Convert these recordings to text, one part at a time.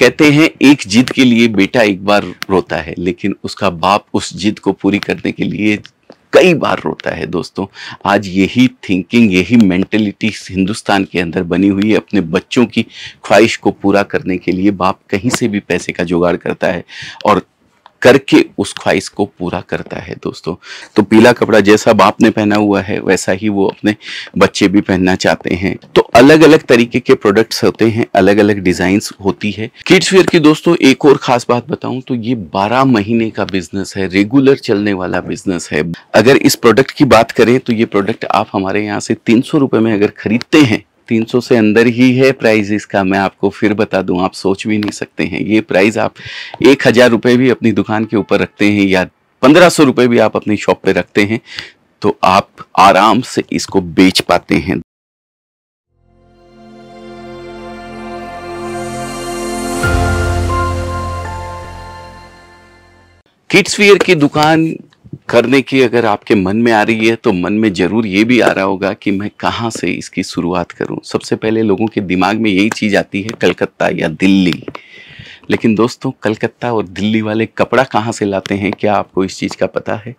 कहते हैं एक जिद के लिए बेटा एक बार रोता है लेकिन उसका बाप उस जिद को पूरी करने के लिए कई बार रोता है दोस्तों आज यही थिंकिंग यही मेंटेलिटी हिंदुस्तान के अंदर बनी हुई है अपने बच्चों की ख्वाहिश को पूरा करने के लिए बाप कहीं से भी पैसे का जुगाड़ करता है और करके उस ख्वाहिश को पूरा करता है दोस्तों तो पीला कपड़ा जैसा बाप ने पहना हुआ है वैसा ही वो अपने बच्चे भी पहनना चाहते हैं तो अलग अलग तरीके के प्रोडक्ट्स होते हैं अलग अलग डिजाइन होती है किड्स वेयर की दोस्तों एक और खास बात बताऊं तो ये 12 महीने का बिजनेस है रेगुलर चलने वाला बिजनेस है अगर इस प्रोडक्ट की बात करें तो ये प्रोडक्ट आप हमारे यहाँ से तीन सौ में अगर खरीदते हैं 300 से अंदर ही है प्राइस इसका मैं आपको फिर बता दूं आप सोच भी नहीं सकते हैं ये प्राइस आप एक हज़ार रुपये भी अपनी दुकान के ऊपर रखते हैं या पंद्रह सौ रुपये भी आप अपनी शॉप पे रखते हैं तो आप आराम से इसको बेच पाते हैं किड्सवियर की दुकान करने की अगर आपके मन में आ रही है तो मन में ज़रूर ये भी आ रहा होगा कि मैं कहाँ से इसकी शुरुआत करूँ सबसे पहले लोगों के दिमाग में यही चीज़ आती है कलकत्ता या दिल्ली लेकिन दोस्तों कलकत्ता और दिल्ली वाले कपड़ा कहाँ से लाते हैं क्या आपको इस चीज़ का पता है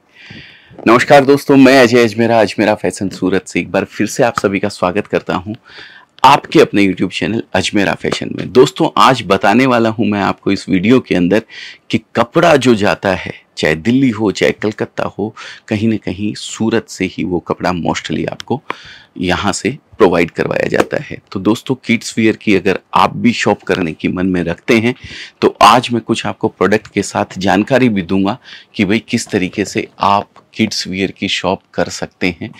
नमस्कार दोस्तों मैं अजय अजमेरा अजमेरा फैशन सूरत से एक बार फिर से आप सभी का स्वागत करता हूँ आपके अपने YouTube चैनल अजमेरा फैशन में दोस्तों आज बताने वाला हूं मैं आपको इस वीडियो के अंदर कि कपड़ा जो जाता है चाहे दिल्ली हो चाहे कलकत्ता हो कहीं ना कहीं सूरत से ही वो कपड़ा मोस्टली आपको यहाँ से प्रोवाइड करवाया जाता है तो दोस्तों किड्स वियर की अगर आप भी शॉप करने की मन में रखते हैं तो आज मैं कुछ आपको प्रोडक्ट के साथ जानकारी भी दूंगा कि भाई किस तरीके से आप किड्स वियर की शॉप कर सकते हैं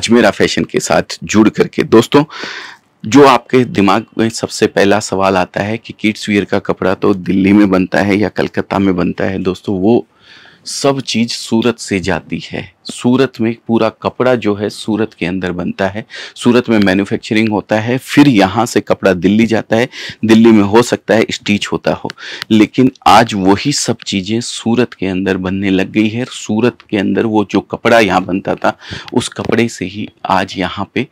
अजमेरा फैशन के साथ जुड़ करके दोस्तों जो आपके दिमाग में सबसे पहला सवाल आता है कि किड्स वियर का कपड़ा तो दिल्ली में बनता है या कलकत्ता में बनता है दोस्तों वो सब चीज़ सूरत से जाती है सूरत में पूरा कपड़ा जो है सूरत के अंदर बनता है सूरत में मैन्युफैक्चरिंग होता है फिर यहाँ से कपड़ा दिल्ली जाता है दिल्ली में हो सकता है स्टीच होता हो लेकिन आज वही सब चीज़ें सूरत के अंदर बनने लग गई है सूरत के अंदर वो जो कपड़ा यहाँ बनता था उस कपड़े से ही आज यहाँ पे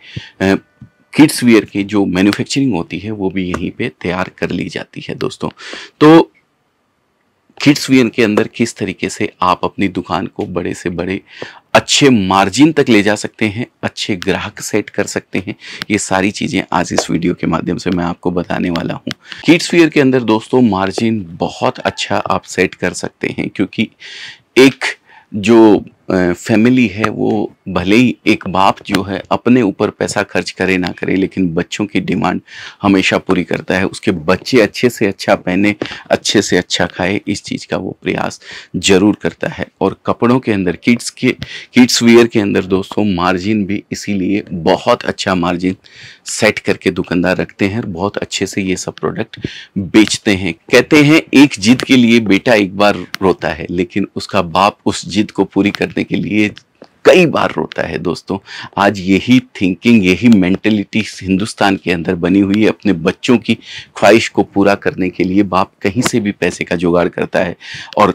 किड्स वियर की जो मैन्युफैक्चरिंग होती है वो भी यहीं पे तैयार कर ली जाती है दोस्तों तो किड्स वियर के अंदर किस तरीके से आप अपनी दुकान को बड़े से बड़े अच्छे मार्जिन तक ले जा सकते हैं अच्छे ग्राहक सेट कर सकते हैं ये सारी चीज़ें आज इस वीडियो के माध्यम से मैं आपको बताने वाला हूँ किड्स वियर के अंदर दोस्तों मार्जिन बहुत अच्छा आप सेट कर सकते हैं क्योंकि एक जो फैमिली है वो भले ही एक बाप जो है अपने ऊपर पैसा खर्च करे ना करे लेकिन बच्चों की डिमांड हमेशा पूरी करता है उसके बच्चे अच्छे से अच्छा पहने अच्छे से अच्छा खाए इस चीज़ का वो प्रयास जरूर करता है और कपड़ों के अंदर किड्स के किड्स वेयर के अंदर दोस्तों मार्जिन भी इसीलिए बहुत अच्छा मार्जिन सेट करके दुकानदार रखते हैं और बहुत अच्छे से ये सब प्रोडक्ट बेचते हैं कहते हैं एक जिद के लिए बेटा एक बार रोता है लेकिन उसका बाप उस जिद को पूरी करते देखने के लिए कई बार रोता है दोस्तों आज यही थिंकिंग यही मेंटेलिटी हिंदुस्तान के अंदर बनी हुई है अपने बच्चों की ख्वाहिश को पूरा करने के लिए बाप कहीं से भी पैसे का जुगाड़ करता है और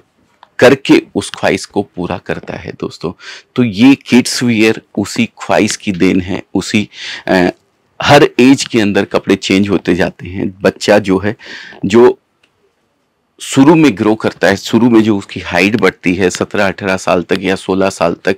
करके उस ख्वाहिश को पूरा करता है दोस्तों तो ये किड्स वियर उसी ख्वाहिश की देन है उसी आ, हर एज के अंदर कपड़े चेंज होते जाते हैं बच्चा जो है जो शुरू में ग्रो करता है शुरू में जो उसकी हाइट बढ़ती है सत्रह अठारह साल तक या सोलह साल तक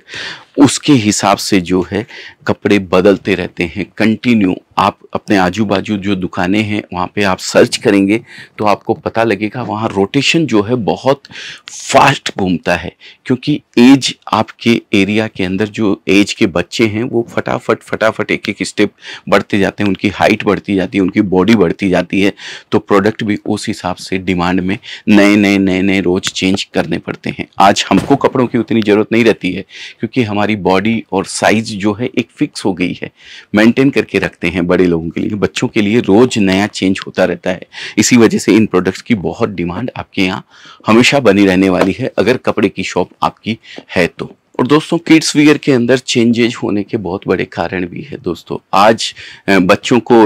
उसके हिसाब से जो है कपड़े बदलते रहते हैं कंटिन्यू आप अपने आजू बाजू जो दुकानें हैं वहाँ पे आप सर्च करेंगे तो आपको पता लगेगा वहाँ रोटेशन जो है बहुत फास्ट घूमता है क्योंकि एज आपके एरिया के अंदर जो एज के बच्चे हैं वो फटाफट फटाफट एक एक स्टेप बढ़ते जाते हैं उनकी हाइट बढ़ती जाती है उनकी बॉडी बढ़ती जाती है तो प्रोडक्ट भी उस हिसाब से डिमांड में नए नए नए नए रोज़ चेंज करने पड़ते हैं आज हमको कपड़ों की उतनी ज़रूरत नहीं रहती है क्योंकि हमारे हमारी बॉडी और साइज जो है एक फिक्स हो गई है मेंटेन करके रखते हैं बड़े लोगों के लिए बच्चों के लिए रोज़ नया चेंज होता रहता है इसी वजह से इन प्रोडक्ट्स की बहुत डिमांड आपके यहाँ हमेशा बनी रहने वाली है अगर कपड़े की शॉप आपकी है तो और दोस्तों किड्स वियर के अंदर चेंजेज होने के बहुत बड़े कारण भी है दोस्तों आज बच्चों को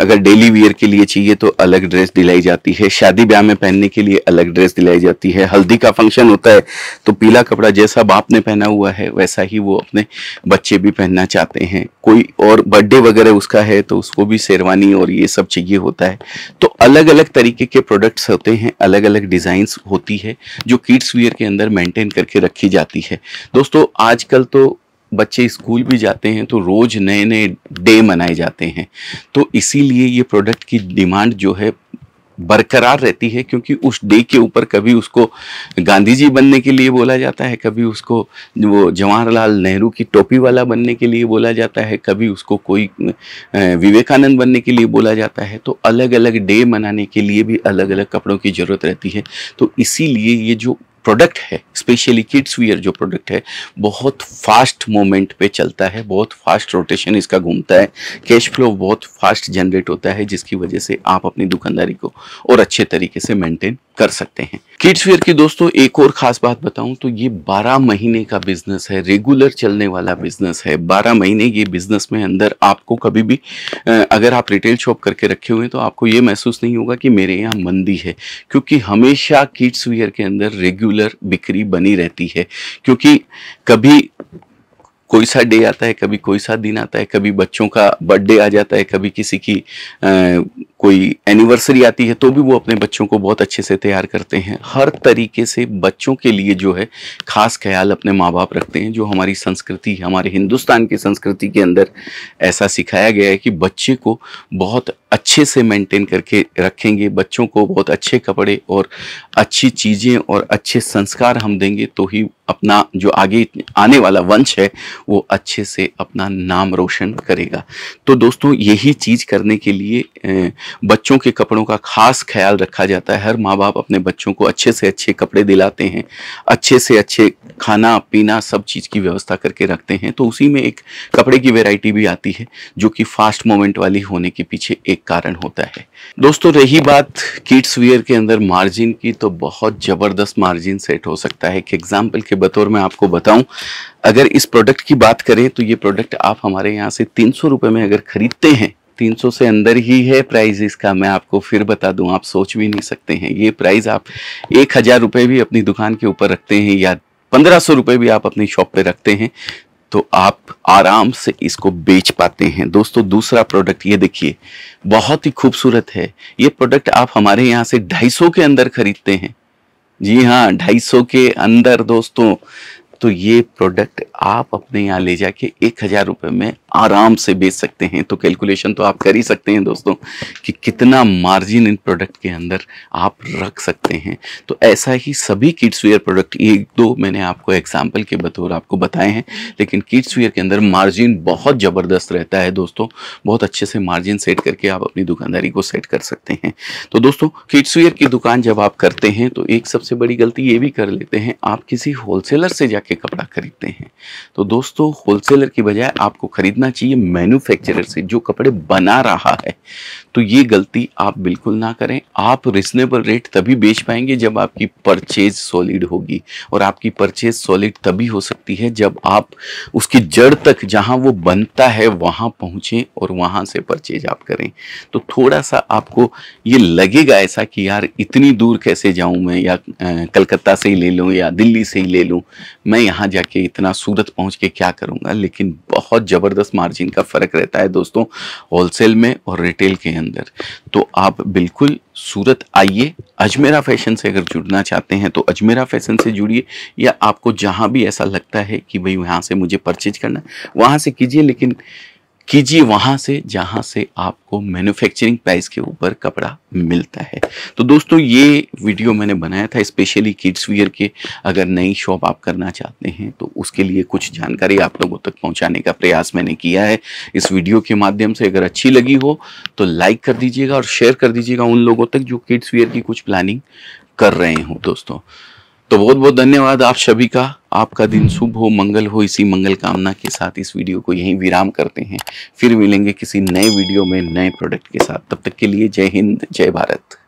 अगर डेली वियर के लिए चाहिए तो अलग ड्रेस दिलाई जाती है शादी ब्याह में पहनने के लिए अलग ड्रेस दिलाई जाती है हल्दी का फंक्शन होता है तो पीला कपड़ा जैसा बाप ने पहना हुआ है वैसा ही वो अपने बच्चे भी पहनना चाहते हैं कोई और बर्थडे वगैरह उसका है तो उसको भी शेरवानी और ये सब चाहिए होता है तो अलग अलग तरीके के प्रोडक्ट्स होते हैं अलग अलग डिज़ाइंस होती है जो किड्स वियर के अंदर मेंटेन करके रखी जाती है दोस्तों दोस्तों आजकल तो बच्चे स्कूल भी जाते हैं तो रोज़ नए नए डे मनाए जाते हैं तो इसीलिए ये प्रोडक्ट की डिमांड जो है बरकरार रहती है क्योंकि उस डे के ऊपर कभी उसको गांधी जी बनने के लिए बोला जाता है कभी उसको वो जवाहरलाल नेहरू की टोपी वाला बनने के लिए बोला जाता है कभी उसको कोई विवेकानंद बनने के लिए बोला जाता है तो अलग अलग डे मनाने के लिए भी अलग अलग कपड़ों की ज़रूरत रहती है तो इसीलिए ये जो प्रोडक्ट है स्पेशली किड्स वियर जो प्रोडक्ट है बहुत फास्ट मोमेंट पे चलता है बहुत फास्ट रोटेशन इसका घूमता है कैश फ्लो बहुत फास्ट जनरेट होता है जिसकी वजह से आप अपनी दुकानदारी को और अच्छे तरीके से मेंटेन कर सकते हैं किड्स वेयर की दोस्तों एक और खास बात बताऊं तो ये 12 महीने का बिजनेस है रेगुलर चलने वाला बिजनेस है 12 महीने ये बिजनेस में अंदर आपको कभी भी अगर आप रिटेल शॉप करके रखे हुए हैं तो आपको ये महसूस नहीं होगा कि मेरे यहाँ मंदी है क्योंकि हमेशा किड्स वेयर के अंदर रेगुलर बिक्री बनी रहती है क्योंकि कभी कोई सा डे आता है कभी कोई सा दिन आता है कभी बच्चों का बर्थडे आ जाता है कभी किसी की आ, कोई एनिवर्सरी आती है तो भी वो अपने बच्चों को बहुत अच्छे से तैयार करते हैं हर तरीके से बच्चों के लिए जो है खास ख्याल अपने माँ बाप रखते हैं जो हमारी संस्कृति हमारे हिंदुस्तान की संस्कृति के अंदर ऐसा सिखाया गया है कि बच्चे को बहुत अच्छे से मेंटेन करके रखेंगे बच्चों को बहुत अच्छे कपड़े और अच्छी चीज़ें और अच्छे संस्कार हम देंगे तो ही अपना जो आगे आने वाला वंश है वो अच्छे से अपना नाम रोशन करेगा तो दोस्तों यही चीज़ करने के लिए बच्चों के कपड़ों का खास ख्याल रखा जाता है हर माँ बाप अपने बच्चों को अच्छे से अच्छे कपड़े दिलाते हैं अच्छे से अच्छे खाना पीना सब चीज़ की व्यवस्था करके रखते हैं तो उसी में एक कपड़े की वेराइटी भी आती है जो कि फास्ट मोमेंट वाली होने के पीछे एक कारण होता है दोस्तों रही बात किड्स वियर के अंदर मार्जिन की तो बहुत ज़बरदस्त मार्जिन सेट हो सकता है कि एग्जाम्पल के बतौर मैं आपको बताऊँ अगर इस प्रोडक्ट की बात करें तो ये प्रोडक्ट आप हमारे यहाँ से तीन सौ में अगर खरीदते हैं 300 से अंदर ही है प्राइस इसका मैं आपको फिर बता दूं आप सोच भी नहीं सकते हैं ये प्राइस आप एक हज़ार रुपये भी अपनी दुकान के ऊपर रखते हैं या पंद्रह सौ रुपये भी आप अपनी शॉप पे रखते हैं तो आप आराम से इसको बेच पाते हैं दोस्तों दूसरा प्रोडक्ट ये देखिए बहुत ही खूबसूरत है ये प्रोडक्ट आप हमारे यहाँ से ढाई सौ के अंदर खरीदते हैं जी हाँ ढाई सौ के अंदर दोस्तों तो ये प्रोडक्ट आप अपने यहाँ ले जाके एक हज़ार रुपये में आराम से बेच सकते हैं तो कैलकुलेशन तो आप कर ही सकते हैं दोस्तों कि कितना मार्जिन इन प्रोडक्ट के अंदर आप रख सकते हैं तो ऐसा ही सभी किड्स वेयर प्रोडक्ट एक दो मैंने आपको एग्जाम्पल के बतौर आपको बताए हैं लेकिन किड्स वेयर के अंदर मार्जिन बहुत ज़बरदस्त रहता है दोस्तों बहुत अच्छे से मार्जिन सेट करके आप अपनी दुकानदारी को सेट कर सकते हैं तो दोस्तों किड्स वेयर की दुकान जब आप करते हैं तो एक सबसे बड़ी गलती ये भी कर लेते हैं आप किसी होलसेलर से जाके कपड़ा खरीदते हैं तो दोस्तों होलसेलर की बजाय आपको खरीदना खरीदना चाहिए मैन्युफैक्चरर से जो कपड़े बना रहा है तो ये गलती आप बिल्कुल ना करें आप रिजनेबल रेट तभी बेच पाएंगे जब आपकी परचेज सॉलिड होगी और आपकी परचेज सॉलिड तभी हो सकती है जब आप उसकी जड़ तक जहां वो बनता है वहां पहुंचे और वहां से परचेज आप करें तो थोड़ा सा आपको ये लगेगा ऐसा कि यार इतनी दूर कैसे जाऊं मैं या कलकत्ता से ही ले लूँ या दिल्ली से ही ले लूँ मैं यहाँ जाके इतना सूरत पहुँच के क्या करूँगा लेकिन बहुत ज़बरदस्त मार्जिन का फ़र्क रहता है दोस्तों होलसेल में और रिटेल के अंदर तो आप बिल्कुल सूरत आइए अजमेरा फैशन से अगर जुड़ना चाहते हैं तो अजमेरा फैशन से जुड़िए या आपको जहाँ भी ऐसा लगता है कि भाई वहाँ से मुझे परचेज करना वहाँ से कीजिए लेकिन कीजिए वहां से जहां से आपको मैन्युफैक्चरिंग प्राइस के ऊपर कपड़ा मिलता है तो दोस्तों ये वीडियो मैंने बनाया था स्पेशली किड्स वियर के अगर नई शॉप आप करना चाहते हैं तो उसके लिए कुछ जानकारी आप लोगों तक पहुंचाने का प्रयास मैंने किया है इस वीडियो के माध्यम से अगर अच्छी लगी हो तो लाइक कर दीजिएगा और शेयर कर दीजिएगा उन लोगों तक जो किड्स वियर की कुछ प्लानिंग कर रहे हो दोस्तों तो बहुत बहुत धन्यवाद आप सभी का आपका दिन शुभ हो मंगल हो इसी मंगल कामना के साथ इस वीडियो को यहीं विराम करते हैं फिर मिलेंगे किसी नए वीडियो में नए प्रोडक्ट के साथ तब तक के लिए जय हिंद जय भारत